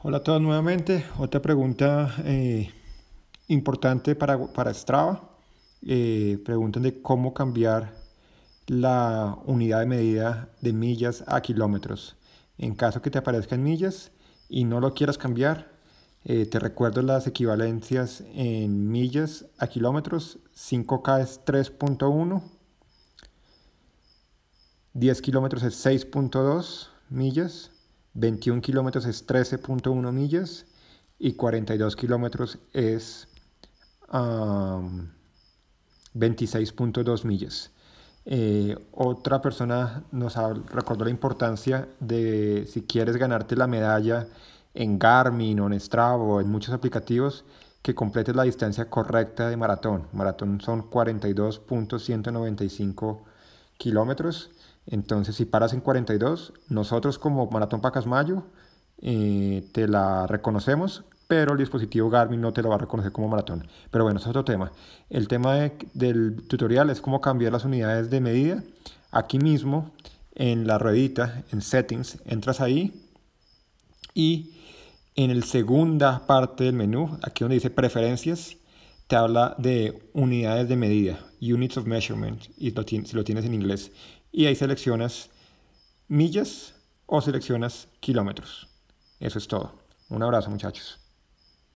Hola a todos nuevamente. Otra pregunta eh, importante para, para Strava. Eh, preguntan de cómo cambiar la unidad de medida de millas a kilómetros. En caso que te aparezcan millas y no lo quieras cambiar, eh, te recuerdo las equivalencias en millas a kilómetros. 5K es 3.1, 10 kilómetros es 6.2 millas. 21 kilómetros es 13.1 millas y 42 kilómetros es 26.2 millas. Eh, otra persona nos recordó la importancia de si quieres ganarte la medalla en Garmin o en Strava en muchos aplicativos, que completes la distancia correcta de maratón. Maratón son 42.195 kilómetros entonces, si paras en 42, nosotros como Maratón Pacasmayo eh, te la reconocemos, pero el dispositivo Garmin no te lo va a reconocer como maratón. Pero bueno, es otro tema. El tema del tutorial es cómo cambiar las unidades de medida. Aquí mismo, en la ruedita, en Settings, entras ahí y en la segunda parte del menú, aquí donde dice Preferencias, te habla de unidades de medida. Units of Measurement, si lo tienes en inglés, y ahí seleccionas millas o seleccionas kilómetros. Eso es todo. Un abrazo muchachos.